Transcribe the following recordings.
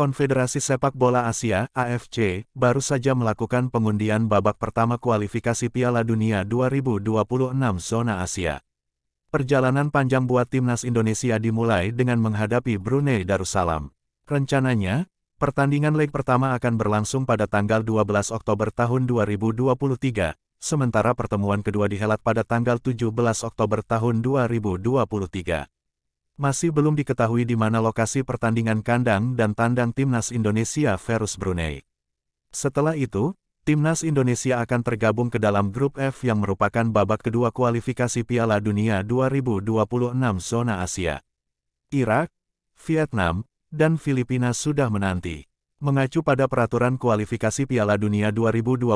Konfederasi Sepak Bola Asia (AFC) baru saja melakukan pengundian babak pertama kualifikasi Piala Dunia 2026 zona Asia. Perjalanan panjang buat timnas Indonesia dimulai dengan menghadapi Brunei Darussalam. Rencananya, pertandingan leg pertama akan berlangsung pada tanggal 12 Oktober tahun 2023, sementara pertemuan kedua dihelat pada tanggal 17 Oktober tahun 2023 masih belum diketahui di mana lokasi pertandingan kandang dan tandang Timnas Indonesia versus Brunei. Setelah itu, Timnas Indonesia akan tergabung ke dalam grup F yang merupakan babak kedua kualifikasi Piala Dunia 2026 zona Asia. Irak, Vietnam, dan Filipina sudah menanti. Mengacu pada peraturan kualifikasi Piala Dunia 2026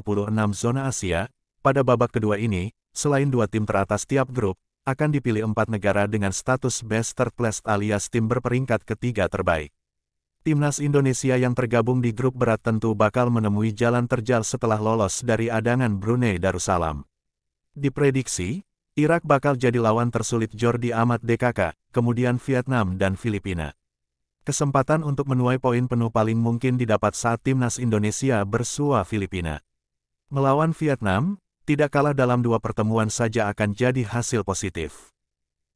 zona Asia, pada babak kedua ini, selain dua tim teratas tiap grup, akan dipilih empat negara dengan status best third place alias tim berperingkat ketiga terbaik. Timnas Indonesia yang tergabung di grup berat tentu bakal menemui jalan terjal setelah lolos dari adangan Brunei Darussalam. Diprediksi, Irak bakal jadi lawan tersulit Jordi Amat DKK, kemudian Vietnam dan Filipina. Kesempatan untuk menuai poin penuh paling mungkin didapat saat Timnas Indonesia bersua Filipina. Melawan Vietnam, tidak kalah dalam dua pertemuan saja akan jadi hasil positif.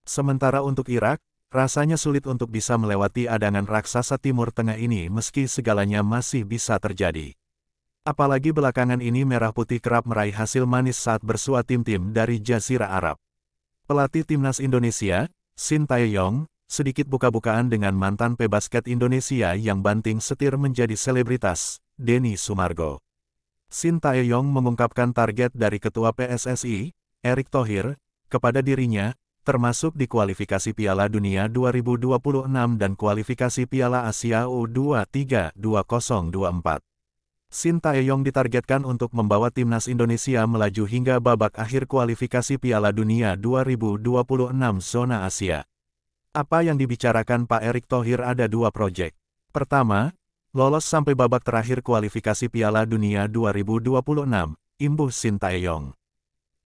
Sementara untuk Irak, rasanya sulit untuk bisa melewati adangan raksasa Timur Tengah ini meski segalanya masih bisa terjadi. Apalagi belakangan ini Merah Putih kerap meraih hasil manis saat bersua tim-tim dari Jazira Arab. Pelatih Timnas Indonesia, Shin Taeyong, sedikit buka-bukaan dengan mantan pebasket Indonesia yang banting setir menjadi selebritas, Denny Sumargo. Shin Tae-yong mengungkapkan target dari Ketua PSSI, Erick Thohir, kepada dirinya, termasuk di kualifikasi Piala Dunia 2026 dan kualifikasi Piala Asia U23 2024. Shin Tae-yong ditargetkan untuk membawa timnas Indonesia melaju hingga babak akhir kualifikasi Piala Dunia 2026 zona Asia. Apa yang dibicarakan Pak Erick Thohir ada dua proyek. Pertama, Lolos sampai babak terakhir kualifikasi Piala Dunia 2026, imbuh Sintayong.